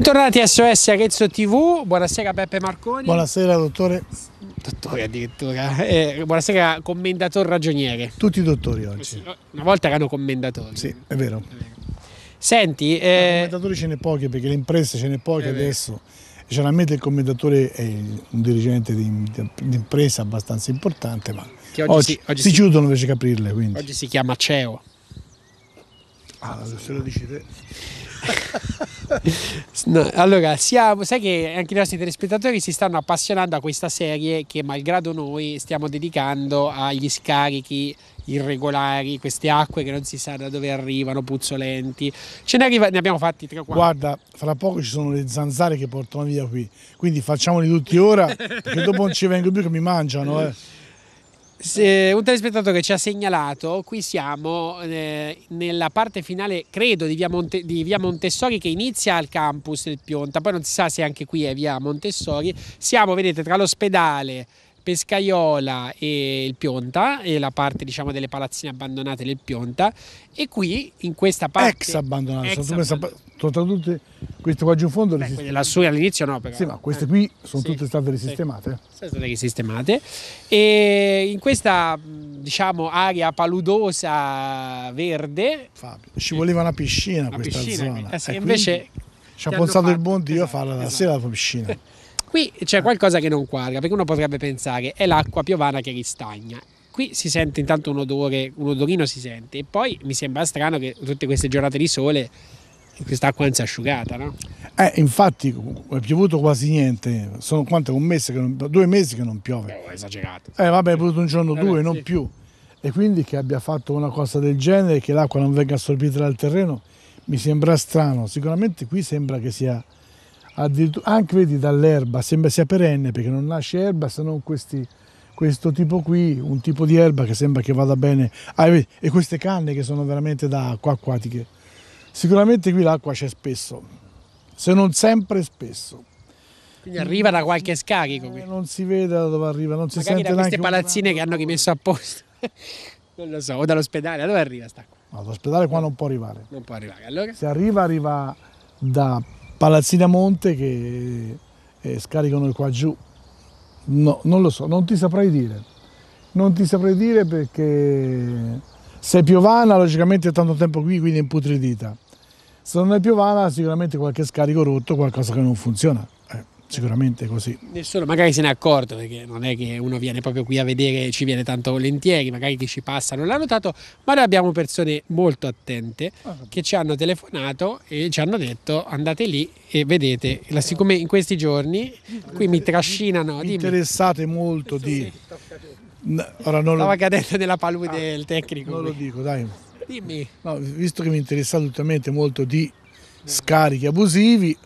Bentornati a SOS Arezzo TV, buonasera Beppe Marconi. Buonasera dottore. Dottore addirittura, eh, buonasera commendator ragioniere. Tutti i dottori oggi. Una volta erano commendatori. Sì, è vero. È vero. Senti... Eh... Commendatori ce n'è pochi perché le imprese ce n'è poche adesso. Generalmente il commendatore è un dirigente di, di impresa abbastanza importante, ma oggi, oggi, si, oggi, si, chiudono invece che aprirle. Quindi. Oggi si chiama CEO. Ah, se lo dici te no, allora, siamo, sai che anche i nostri telespettatori si stanno appassionando a questa serie che, malgrado noi, stiamo dedicando agli scarichi irregolari, queste acque che non si sa da dove arrivano, puzzolenti. Ce ne, arriva, ne abbiamo fatti tre o 4. Guarda, fra poco ci sono le zanzare che portano via qui, quindi facciamoli tutti ora, perché dopo non ci vengo più che mi mangiano. Eh un telespettatore ci ha segnalato, qui siamo eh, nella parte finale, credo, di via, Monte, di via, Montessori che inizia al campus del Pionta, poi non si sa se anche qui è via Montessori. Siamo, vedete, tra l'ospedale Pescaiola e il Pionta e la parte diciamo delle palazzine abbandonate del Pionta e qui in questa parte ex abbandonate, sono, abbandonate. tutte queste qua giù in fondo Beh, lassù all'inizio no però. Sì, ma queste eh. qui sono sì, tutte state risistemate. Sì, sono state risistemate e in questa diciamo area paludosa verde Fabio, ci voleva una piscina una questa piscina, zona. Eh, sì, invece ci ha pensato il buon Dio esatto, a farla la esatto. sera la piscina. Qui c'è qualcosa che non quadra, perché uno potrebbe pensare è l'acqua piovana che ristagna. Qui si sente intanto un odore, un odorino si sente, e poi mi sembra strano che tutte queste giornate di sole quest'acqua non si è asciugata, no? Eh, infatti è piovuto quasi niente, sono quante? un mese non, due mesi che non piove. Beh, oh, esagerato. Eh vabbè, è piovuto un giorno o eh, due, non sì. più. E quindi che abbia fatto una cosa del genere, che l'acqua non venga assorbita dal terreno, mi sembra strano. Sicuramente qui sembra che sia Ah, anche vedi dall'erba, sembra sia perenne perché non nasce erba se non questi, questo tipo qui, un tipo di erba che sembra che vada bene. Ah, e queste canne che sono veramente da acqua acquatiche. Sicuramente qui l'acqua c'è spesso, se non sempre spesso. Quindi arriva da qualche scarico. Qui. Eh, non si vede da dove arriva, non si Magari sente da queste palazzine che hanno rimesso apposta. non lo so, o dall'ospedale, dove arriva sta acqua? No, dall'ospedale qua non può arrivare. Non può arrivare, allora? Se arriva arriva da palazzina monte che eh, scaricano qua giù. No, non lo so, non ti saprei dire. Non ti saprei dire perché se è piovana logicamente è tanto tempo qui, quindi è imputridita. Se non è piovana sicuramente qualche scarico rotto, qualcosa che non funziona sicuramente così. Nessuno magari se n'è accorto perché non è che uno viene proprio qui a vedere e ci viene tanto volentieri, magari chi ci passa non l'ha notato, ma noi abbiamo persone molto attente ah, che ci hanno telefonato e ci hanno detto andate lì e vedete, siccome in questi giorni qui mi trascinano... Mi interessate dimmi. molto di... Ora non Stava lo... cadendo nella palude ah, il tecnico. Non qui. lo dico, dai. Dimmi. No, visto che mi interessa ultimamente molto di scarichi abusivi,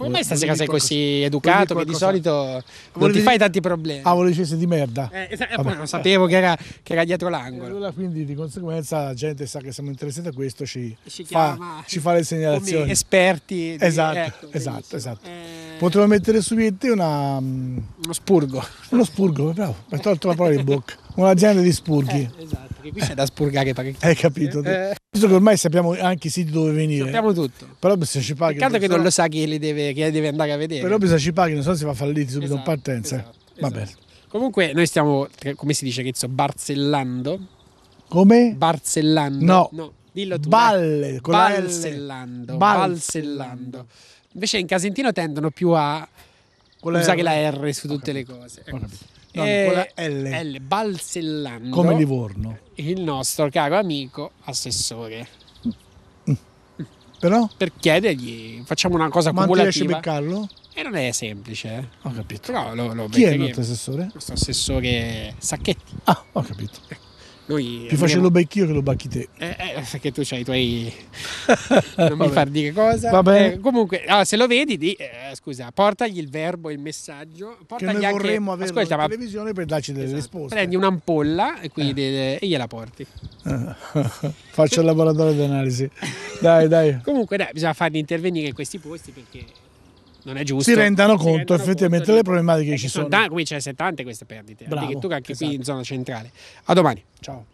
come mai stasera sei così educato che di solito non ti fai tanti problemi? Ah, volevi dicesse di merda. Eh, esatto, sapevo che era, che era dietro l'angolo. Allora, quindi di conseguenza la gente sa che siamo interessati a questo, ci, ci, fa, ci fa, le segnalazioni. Come esperti. Di, esatto, ecco, esatto, esatto. Eh... Potremmo mettere subito una... Mm, uno spurgo. Uno spurgo, bravo, mi hai tolto la parola di bocca. Un'azienda di spurghi. Eh, esatto, che qui c'è da spurgare parecchio. Hai capito? Eh. Visto che ormai sappiamo anche i siti dove venire. Sappiamo tutto. Però bisogna ci paghi. Peccato che non lo sa chi li deve, chi deve andare a vedere. Però bisogna ci paghi, non so se va falliti subito esatto, in partenza. Esatto, esatto. Vabbè. Comunque noi stiamo, come si dice che barzellando. Come? Barzellando. No. no. Dillo tu. Balle, eh. con balsellando. Balsellando. Invece in Casentino tendono più a con usare la R su tutte okay. le cose. Ecco. No, eh, L. L. Balzellando. Come Livorno. Il nostro caro amico assessore. Mm. Però? Per chiedergli, facciamo una cosa Ma cumulativa. Ma beccarlo? E eh, non è semplice. Eh. Ho capito. Però lo, lo Chi è il nostro assessore? Il nostro assessore Sacchetti. Ah, ho capito. Ecco. Lui, Ti faccio lo becchio che lo bacchi te. Eh, eh, perché tu hai i tuoi... non mi far dire cosa. Vabbè. Eh, comunque, allora, se lo vedi, di, eh, scusa, portagli il verbo, e il messaggio. Portagli che noi vorremmo anche... averlo Ascolta, in ma... per darci delle esatto. risposte. Prendi un'ampolla e, quindi, eh. e gliela porti. Eh. faccio il laboratorio di analisi. Dai, dai. comunque, dai, bisogna farli intervenire in questi posti perché non è giusto. Si rendano si conto rendano effettivamente delle problematiche che eh, ci sono. sono. Da, qui c'è tante queste perdite, Bravo, addirittura anche esatto. qui in esatto. zona centrale. A domani, ciao.